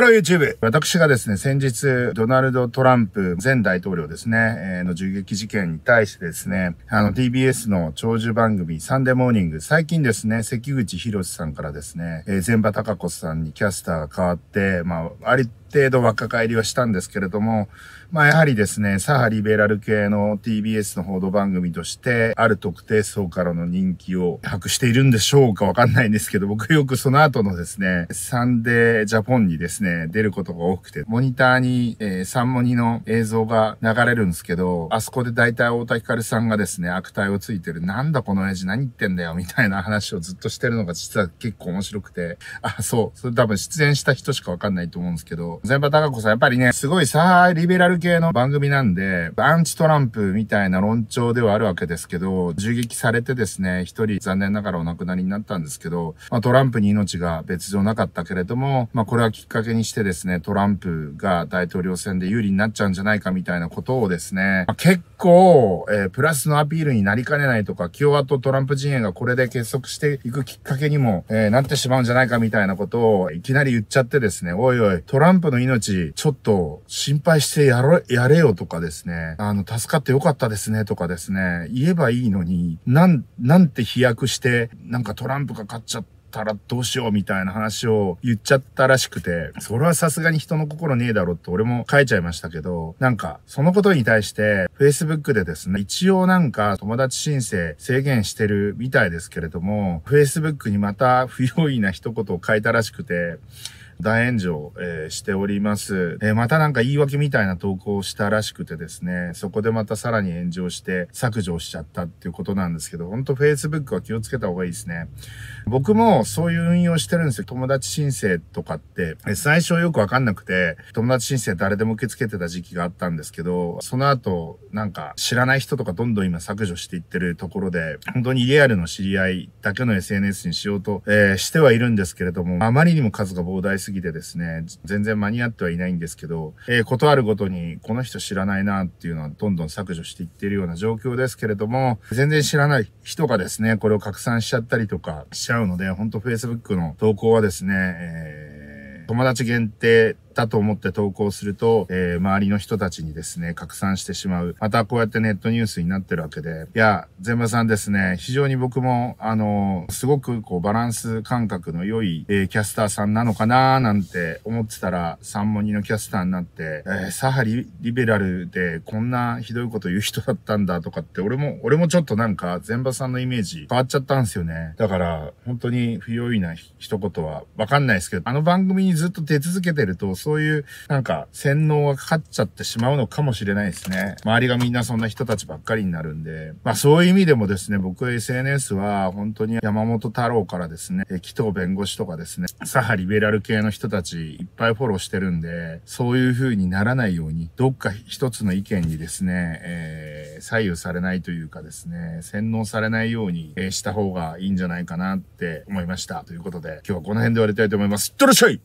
ハロー YouTube! 私がですね、先日、ドナルド・トランプ前大統領ですね、えー、の銃撃事件に対してですね、あの、TBS の長寿番組、サンデーモーニング、最近ですね、関口博さんからですね、えー、前場隆子さんにキャスターが変わって、まあ、り程度若返りはしたんですけれども、まあやはりですね、左派リベラル系の TBS の報道番組として、ある特定層からの人気を博しているんでしょうかわかんないんですけど、僕よくその後のですね、サンデージャポンにですね、出ることが多くて、モニターに、えー、サンモニの映像が流れるんですけど、あそこで大体太田ルさんがですね、悪態をついてる、なんだこの親父何言ってんだよ、みたいな話をずっとしてるのが実は結構面白くて、あ、そう、それ多分出演した人しかわかんないと思うんですけど、全場高子さんやっぱりね、すごいさあ、リベラル系の番組なんで、アンチトランプみたいな論調ではあるわけですけど、銃撃されてですね、一人残念ながらお亡くなりになったんですけど、まあ、トランプに命が別状なかったけれども、まあこれはきっかけにしてですね、トランプが大統領選で有利になっちゃうんじゃないかみたいなことをですね、まあ、結構、えー、プラスのアピールになりかねないとか、共和とトランプ陣営がこれで結束していくきっかけにも、えー、なってしまうんじゃないかみたいなことをいきなり言っちゃってですね、おいおい、トランプの命、ちょっと心配してやろ、やれよとかですね、あの、助かってよかったですねとかですね、言えばいいのに、なん、なんて飛躍して、なんかトランプが勝っちゃって、たらどうしようみたいな話を言っちゃったらしくて、それはさすがに人の心ねえだろって俺も書いちゃいましたけど、なんか、そのことに対して、Facebook でですね、一応なんか友達申請制限してるみたいですけれども、Facebook にまた不用意な一言を書いたらしくて、大炎上、えー、しております。えー、またなんか言い訳みたいな投稿をしたらしくてですね、そこでまたさらに炎上して削除しちゃったっていうことなんですけど、ほんと Facebook は気をつけた方がいいですね。僕もそういう運用してるんですよ。友達申請とかって、最初よくわかんなくて、友達申請誰でも受け付けてた時期があったんですけど、その後、なんか知らない人とかどんどん今削除していってるところで、本当にリアルの知り合いだけの SNS にしようと、えー、してはいるんですけれども、あまりにも数が膨大すぎすぎてですね、全然間に合ってはいないんですけど、えー、あるごとにこの人知らないなっていうのはどんどん削除していってるような状況ですけれども、全然知らない人がですね、これを拡散しちゃったりとかしちゃうので、ほんと Facebook の投稿はですね、えー、友達限定だと思って投稿すると、えー、周りの人たちにですね、拡散してしまう。またこうやってネットニュースになってるわけで、いや、全場さんですね、非常に僕も、あのー、すごくこうバランス感覚の良い、えー、キャスターさんなのかなーなんて思ってたら、三文字のキャスターになって、えー、サハリリベラルでこんなひどいこと言う人だったんだとかって、俺も、俺もちょっとなんか、全場さんのイメージ変わっちゃったんですよね。だから、本当に不用意な一言はわかんないですけど、あの番組にずっと出続けてると、そういう、なんか、洗脳がかかっちゃってしまうのかもしれないですね。周りがみんなそんな人たちばっかりになるんで、まあそういう意味でもですね、僕は SNS は本当に山本太郎からですね、紀藤弁護士とかですね、サハリベラル系の人たちいっぱいフォローしてるんで、そういう風にならないように、どっか一つの意見にですね、えー、左右されないというかですね、洗脳されないように、えした方がいいんじゃないかなって思いました。ということで、今日はこの辺で終わりたいと思います。いってらっしゃい